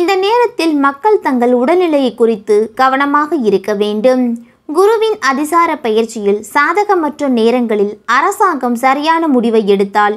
இந்த நேரத்தில் மக்கள் தங்கள் உடல்நிலையை குறித்து கவனமாக இருக்க வேண்டும் குருவின் அதிசார பயிற்சியில் சாதகமற்ற நேரங்களில் அரசாங்கம் சரியான முடிவை எடுத்தால்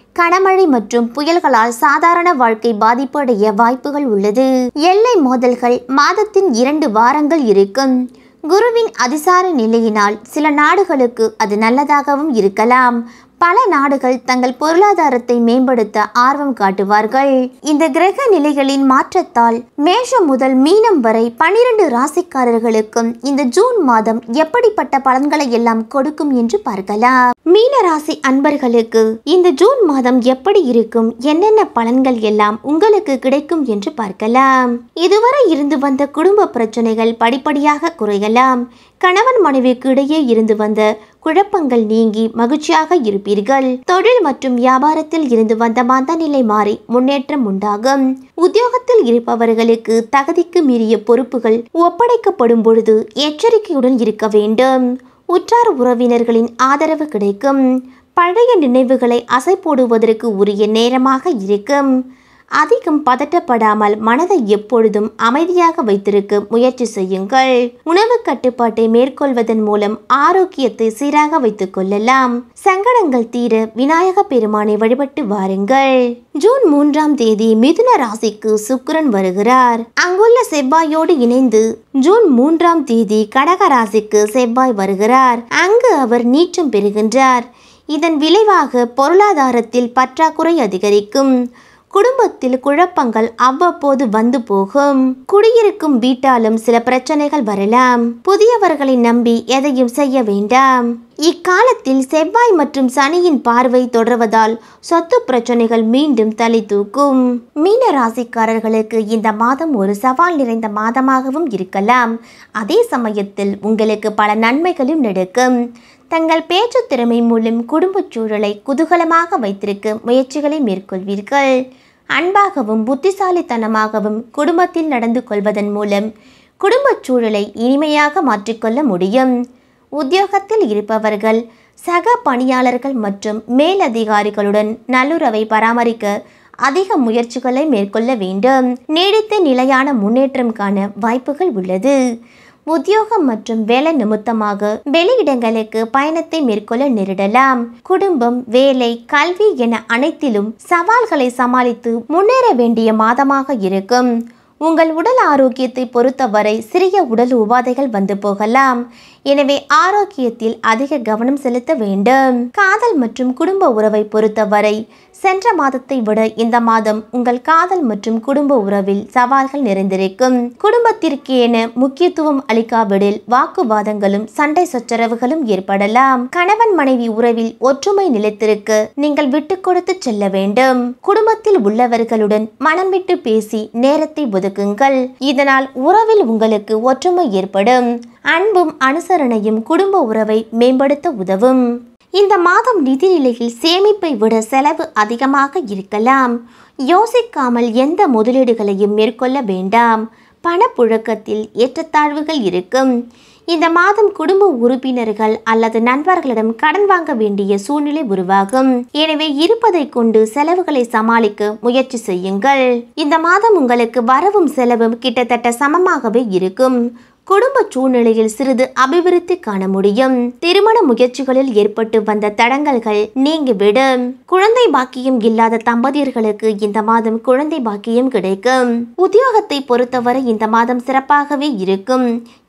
கனமழை மற்றும் புயல்களால் சாதாரண வாழ்க்கை பாதிப்பு அடைய வாய்ப்புகள் உள்ளது எல்லை மோதல்கள் மாதத்தின் இரண்டு வாரங்கள் இருக்கும் குருவின் அதிசார நிலையினால் சில நாடுகளுக்கு அது நல்லதாகவும் இருக்கலாம் பல நாடுகள் தங்கள் பொருளாதாரத்தை மேம்படுத்த ஆர்வம் காட்டுவார்கள் இந்த கிரக நிலைகளின் மாற்றத்தால் மேஷம் முதல் மீனம் வரை பனிரெண்டு ராசிக்காரர்களுக்கும் இந்த ஜூன் மாதம் எப்படிப்பட்ட பலன்களை எல்லாம் கொடுக்கும் என்று பார்க்கலாம் மீன ராசி அன்பர்களுக்கு இந்த ஜூன் மாதம் எப்படி இருக்கும் என்னென்ன பலன்கள் எல்லாம் உங்களுக்கு கிடைக்கும் என்று பார்க்கலாம் இதுவரை இருந்து வந்த குடும்ப பிரச்சனைகள் படிப்படியாக குறையலாம் கணவன் மனைவிக்கு இடையே இருந்து வந்த குழப்பங்கள் நீங்கி மகிழ்ச்சியாக இருப்பீர்கள் தொழில் மற்றும் வியாபாரத்தில் இருந்து வந்த மந்த நிலை மாறி முன்னேற்றம் உண்டாகும் உத்தியோகத்தில் இருப்பவர்களுக்கு தகுதிக்கு மீறிய பொறுப்புகள் ஒப்படைக்கப்படும் பொழுது எச்சரிக்கையுடன் இருக்க வேண்டும் உற்றார் உறவினர்களின் ஆதரவு கிடைக்கும் பழைய நினைவுகளை அசை போடுவதற்கு உரிய நேரமாக இருக்கும் அதிகம் பதட்டப்படாமல் மனதை எப்பொழுதும் அமைதியாக வைத்திருக்க முயற்சி செய்யுங்கள் உணவு கட்டுப்பாட்டை மேற்கொள்வதன் மூலம் ஆரோக்கியத்தை சீராக வைத்துக் கொள்ளலாம் சங்கடங்கள் தீர விநாயக பெருமானை வழிபட்டு வாருங்கள் ஜூன் மூன்றாம் தேதி மிதுன ராசிக்கு சுக்கரன் வருகிறார் அங்குள்ள செவ்வாயோடு இணைந்து ஜூன் மூன்றாம் தேதி கடக ராசிக்கு செவ்வாய் வருகிறார் அங்கு அவர் நீச்சம் பெறுகின்றார் இதன் விளைவாக பொருளாதாரத்தில் பற்றாக்குறை அதிகரிக்கும் குடும்பத்தில் குழப்பங்கள் அவ்வப்போது வந்து போகும் குடியிருக்கும் வீட்டாலும் சில பிரச்சனைகள் வரலாம் புதியவர்களை நம்பி எதையும் செய்ய வேண்டாம் இக்காலத்தில் செவ்வாய் மற்றும் சனியின் பார்வை தொடர்வதால் சொத்து பிரச்சனைகள் மீண்டும் தலை தூக்கும் மீன ராசிக்காரர்களுக்கு இந்த மாதம் ஒரு சவால் நிறைந்த மாதமாகவும் இருக்கலாம் அதே சமயத்தில் உங்களுக்கு பல நன்மைகளும் நடக்கும் தங்கள் பேச்சு திறமை மூலம் குடும்பச் சூழலை குதூகலமாக வைத்திருக்க முயற்சிகளை மேற்கொள்வீர்கள் அன்பாகவும் புத்திசாலித்தனமாகவும் குடும்பத்தில் நடந்து கொள்வதன் மூலம் குடும்பச் சூழலை இனிமையாக மாற்றிக்கொள்ள முடியும் உத்தியோகத்தில் இருப்பவர்கள் சக பணியாளர்கள் மற்றும் மேலதிகாரிகளுடன் நல்லுறவை பராமரிக்க அதிக முயற்சிகளை மேற்கொள்ள வேண்டும் நீடித்த நிலையான முன்னேற்றம் காண வாய்ப்புகள் உள்ளது உத்தியோகம் மற்றும் வேலை நிமித்தமாக வெளியிடங்களுக்கு பயணத்தை மேற்கொள்ள நேரிடலாம் குடும்பம் வேலை கல்வி என அனைத்திலும் சவால்களை சமாளித்து முன்னேற வேண்டிய மாதமாக இருக்கும் உங்கள் உடல் ஆரோக்கியத்தை பொறுத்தவரை சிறிய உடல் உபாதைகள் வந்து போகலாம் எனவே ஆரோக்கியத்தில் அதிக கவனம் செலுத்த வேண்டும் காதல் மற்றும் குடும்ப உறவை பொறுத்தவரை சென்ற மாதத்தை விட இந்த மாதம் உங்கள் காதல் மற்றும் குடும்ப உறவில் சவால்கள் நிறைந்திருக்கும் குடும்பத்திற்கேன முக்கியத்துவம் அளிக்காவிடில் வாக்குவாதங்களும் சண்டை சச்சரவுகளும் ஏற்படலாம் கணவன் மனைவி உறவில் ஒற்றுமை நிலைத்திருக்கு நீங்கள் விட்டு கொடுத்து செல்ல வேண்டும் குடும்பத்தில் உள்ளவர்களுடன் மனம் விட்டு பேசி நேரத்தை ஒதுக்குங்கள் இதனால் உறவில் உங்களுக்கு ஒற்றுமை ஏற்படும் அன்பும் அனுசரணையும் குடும்ப உறவை மேம்படுத்த உதவும் இந்த மாதம் நிதி நிலையில் சேமிப்பை விட செலவு அதிகமாக இருக்கலாம் யோசிக்காமல் எந்த முதலீடுகளையும் மேற்கொள்ள வேண்டாம் பணப்புழக்கத்தில் ஏற்றத்தாழ்வுகள் இருக்கும் இந்த மாதம் குடும்ப உறுப்பினர்கள் அல்லது நண்பர்களிடம் கடன் வாங்க வேண்டிய சூழ்நிலை உருவாகும் எனவே இருப்பதை கொண்டு செலவுகளை சமாளிக்க முயற்சி செய்யுங்கள் இந்த மாதம் உங்களுக்கு வரவும் செலவும் கிட்டத்தட்ட சமமாகவே இருக்கும் குடும்ப சூழ்நிலையில் சிறிது அபிவிருத்தி காண முடியும் திருமண முயற்சிகளில் ஏற்பட்டு வந்த தடங்கல்கள் நீங்கிவிடும் குழந்தை பாக்கியம் இல்லாத தம்பதியர்களுக்கு இந்த மாதம் குழந்தை பாக்கியம் கிடைக்கும் உத்தியோகத்தை பொறுத்தவரை இந்த மாதம் சிறப்பாகவே இருக்கும்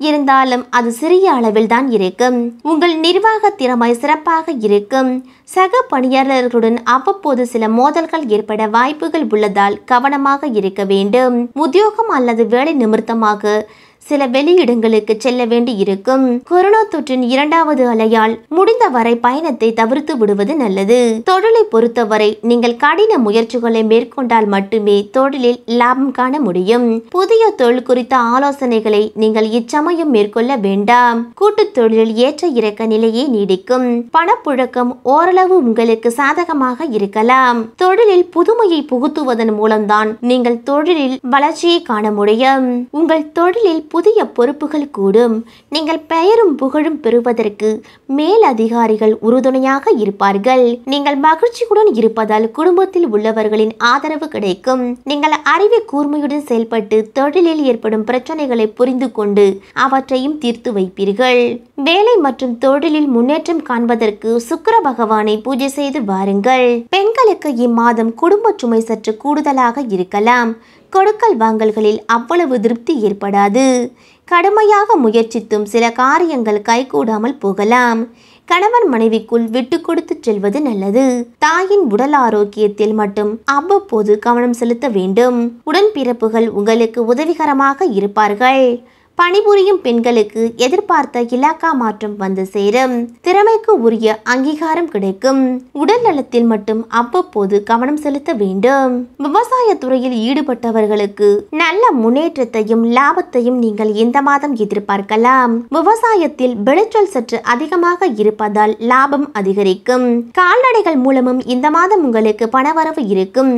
இருந்தாலும் அது சிறிய அளவில் தான் இருக்கும் உங்கள் நிர்வாக திறமை சிறப்பாக இருக்கும் சக பணியாளர்களுடன் அவ்வப்போது சில மோதல்கள் ஏற்பட வாய்ப்புகள் உள்ளதால் கவனமாக இருக்க வேண்டும் உத்தியோகம் அல்லது வேலை நிமித்தமாக சில வெளியிடங்களுக்கு செல்ல வேண்டியிருக்கும் கொரோனா தொற்றின் இரண்டாவது அலையால் முடிந்தவரை பயணத்தை தவிர்த்து விடுவது நல்லது தொழிலை பொறுத்தவரை நீங்கள் கடின முயற்சிகளை மேற்கொண்டால் மட்டுமே தொழிலில் லாபம் காண முடியும் புதிய தொழில் குறித்த ஆலோசனைகளை நீங்கள் இச்சமயம் மேற்கொள்ள வேண்டாம் கூட்டு தொழிலில் ஏற்ற இறக்க நிலையே நீடிக்கும் பணப்புழக்கம் ஓரளவு உங்களுக்கு சாதகமாக இருக்கலாம் தொழிலில் புதுமையை புகுத்துவதன் மூலம்தான் நீங்கள் தொழிலில் வளர்ச்சியை காண முடியும் உங்கள் தொழிலில் புதிய பொறுப்புகள் கூடும் நீங்கள் பெயரும் புகழும் பெறுவதற்கு மேல் அதிகாரிகள் உறுதுணையாக இருப்பார்கள் நீங்கள் மகிழ்ச்சியுடன் இருப்பதால் குடும்பத்தில் உள்ளவர்களின் ஆதரவு கிடைக்கும் நீங்கள் அறிவு கூர்மையுடன் செயல்பட்டு தொழிலில் ஏற்படும் பிரச்சனைகளை புரிந்து கொண்டு அவற்றையும் தீர்த்து வைப்பீர்கள் வேலை மற்றும் தொழிலில் முன்னேற்றம் காண்பதற்கு சுக்கர பகவானை பூஜை செய்து வாருங்கள் பெண்களுக்கு இம்மாதம் குடும்ப சுமை சற்று கூடுதலாக இருக்கலாம் கொடுக்கல் வாங்கல்களில் அவ்வளவு திருப்தி ஏற்படாது கடுமையாக முயற்சித்தும் சில காரியங்கள் கைகூடாமல் போகலாம் கணவன் மனைவிக்குள் விட்டு கொடுத்து செல்வது நல்லது தாயின் உடல் ஆரோக்கியத்தில் மட்டும் அவ்வப்போது கவனம் செலுத்த வேண்டும் உடன்பிறப்புகள் உங்களுக்கு உதவிகரமாக இருப்பார்கள் பணிபுரியும் பெண்களுக்கு எதிர்பார்த்த இலாக்கா மாற்றம் வந்து சேரும் திறமைக்கு உரிய அங்கீகாரம் கிடைக்கும் உடல் நலத்தில் மட்டும் அவ்வப்போது கவனம் செலுத்த வேண்டும் விவசாய துறையில் ஈடுபட்டவர்களுக்கு நல்ல முன்னேற்றத்தையும் லாபத்தையும் நீங்கள் இந்த மாதம் எதிர்பார்க்கலாம் விவசாயத்தில் விளைச்சல் சற்று அதிகமாக இருப்பதால் லாபம் அதிகரிக்கும் கால்நடைகள் மூலமும் இந்த மாதம் உங்களுக்கு பணவரவு இருக்கும்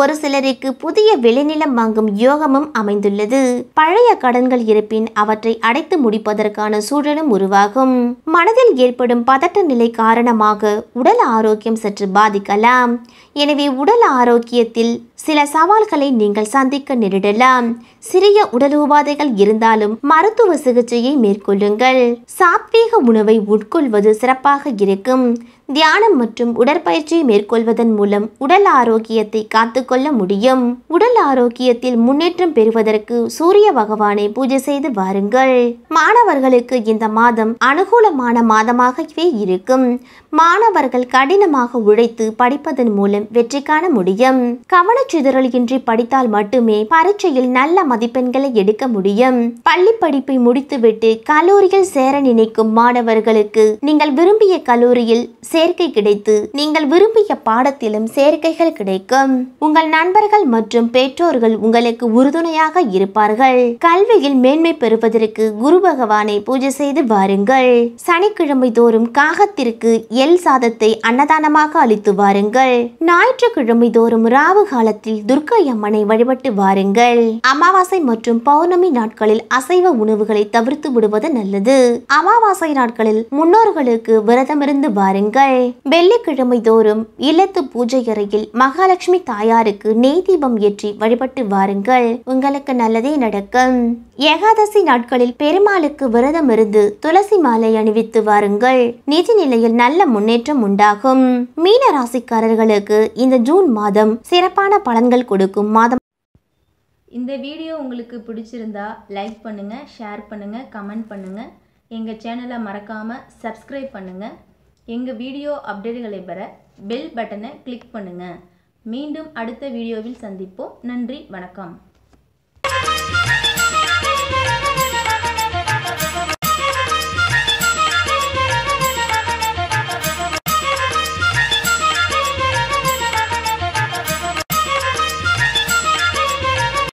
ஒரு சிலருக்கு புதிய விளைநிலம் வாங்கும் யோகமும் அமைந்துள்ளது பழைய கடன்கள் இருப்பின் அவற்றை அடைத்து முடிப்பதற்கான சூழலும் உருவாகும் மனதில் ஏற்படும் பதட்ட நிலை காரணமாக உடல் ஆரோக்கியம் சற்று பாதிக்கலாம் எனவே உடல் ஆரோக்கியத்தில் சில சவால்களை நீங்கள் சந்திக்க நேரிடலாம் சிறிய உடல் உபாதைகள் இருந்தாலும் மருத்துவ சிகிச்சையை மேற்கொள்ளுங்கள் சாத்வீக உணவை உட்கொள்வது சிறப்பாக இருக்கும் தியானம் மற்றும் உடற்பயிற்சியை மேற்கொள்வதன் மூலம் உடல் ஆரோக்கியத்தை காத்துக்கொள்ள முடியும் உடல் ஆரோக்கியத்தில் முன்னேற்றம் பெறுவதற்கு சூரிய பகவானை பூஜை செய்து வாருங்கள் மாணவர்களுக்கு இந்த மாதம் அனுகூலமான மாதமாகவே இருக்கும் மாணவர்கள் கடினமாக உழைத்து படிப்பதன் மூலம் வெற்றி காண முடியும் கவனச்சிதறல் இன்றி படித்தால் மட்டுமே பரீட்சையில் நல்ல மதிப்பெண்களை எடுக்க முடியும் பள்ளி படிப்பை முடித்துவிட்டு கல்லூரியில் சேர நினைக்கும் மாணவர்களுக்கு நீங்கள் விரும்பிய கல்லூரியில் சேர்க்கை கிடைத்து நீங்கள் விரும்பிய பாடத்திலும் சேர்க்கைகள் கிடைக்கும் உங்கள் நண்பர்கள் மற்றும் பெற்றோர்கள் உங்களுக்கு உறுதுணையாக இருப்பார்கள் கல்வியில் மேன்மை பெறுவதற்கு குரு பகவானை பூஜை செய்து வாருங்கள் சனிக்கிழமை தோறும் காகத்திற்கு எல் சாதத்தை அன்னதானமாக அளித்து வாருங்கள் ஞாயிற்றுக்கிழமை தோறும் ராவு காலத்தில் துர்க்கை அம்மனை வழிபட்டு வாருங்கள் அமாவாசை மற்றும் பௌர்ணமி நாட்களில் அசைவ உணவுகளை தவிர்த்து விடுவது நல்லது அமாவாசை நாட்களில் முன்னோர்களுக்கு விரதமிருந்து வாருங்கள் வெள்ளிக்கிழமை தோறும் இல்லத்து பூஜை அறையில் மகாலட்சுமி தாயாருக்கு நெய் தீபம் ஏற்றி வழிபட்டு வாருங்கள் உங்களுக்கு நல்லதே நடக்கும் ஏகாதசி நாட்களில் பெருமாளுக்கு விரதம் இருந்து துளசி மாலை அணிவித்து வாருங்கள் நிதி நிலையில் நல்ல முன்னேற்றம் உண்டாகும் மீன ராசிக்காரர்களுக்கு இந்த ஜூன் மாதம் சிறப்பான பலன்கள் கொடுக்கும் மாதம் இந்த வீடியோ உங்களுக்கு பிடிச்சிருந்தா லைக் பண்ணுங்க ஷேர் பண்ணுங்க கமெண்ட் பண்ணுங்க எங்க சேனலை மறக்காம சப்ஸ்கிரைப் பண்ணுங்க எங்க வீடியோ அப்டேட்டுகளை பெற பெல் பட்டனை கிளிக் பண்ணுங்க மீண்டும் அடுத்த வீடியோவில் சந்திப்போம் நன்றி வணக்கம் Thank you.